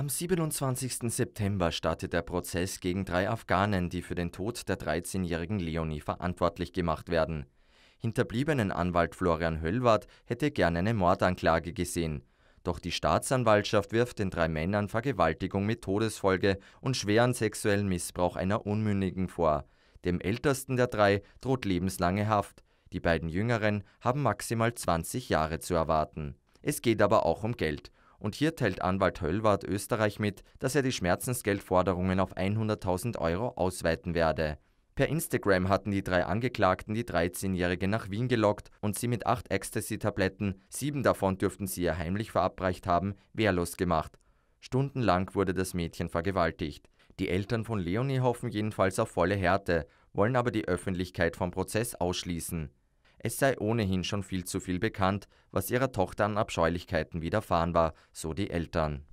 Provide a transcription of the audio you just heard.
Am 27. September startet der Prozess gegen drei Afghanen, die für den Tod der 13-jährigen Leonie verantwortlich gemacht werden. Hinterbliebenen Anwalt Florian Höllwart hätte gern eine Mordanklage gesehen. Doch die Staatsanwaltschaft wirft den drei Männern Vergewaltigung mit Todesfolge und schweren sexuellen Missbrauch einer Unmündigen vor. Dem ältesten der drei droht lebenslange Haft. Die beiden Jüngeren haben maximal 20 Jahre zu erwarten. Es geht aber auch um Geld. Und hier teilt Anwalt Höllwart Österreich mit, dass er die Schmerzensgeldforderungen auf 100.000 Euro ausweiten werde. Per Instagram hatten die drei Angeklagten die 13-Jährige nach Wien gelockt und sie mit acht Ecstasy-Tabletten, sieben davon dürften sie ihr heimlich verabreicht haben, wehrlos gemacht. Stundenlang wurde das Mädchen vergewaltigt. Die Eltern von Leonie hoffen jedenfalls auf volle Härte, wollen aber die Öffentlichkeit vom Prozess ausschließen. Es sei ohnehin schon viel zu viel bekannt, was ihrer Tochter an Abscheulichkeiten widerfahren war, so die Eltern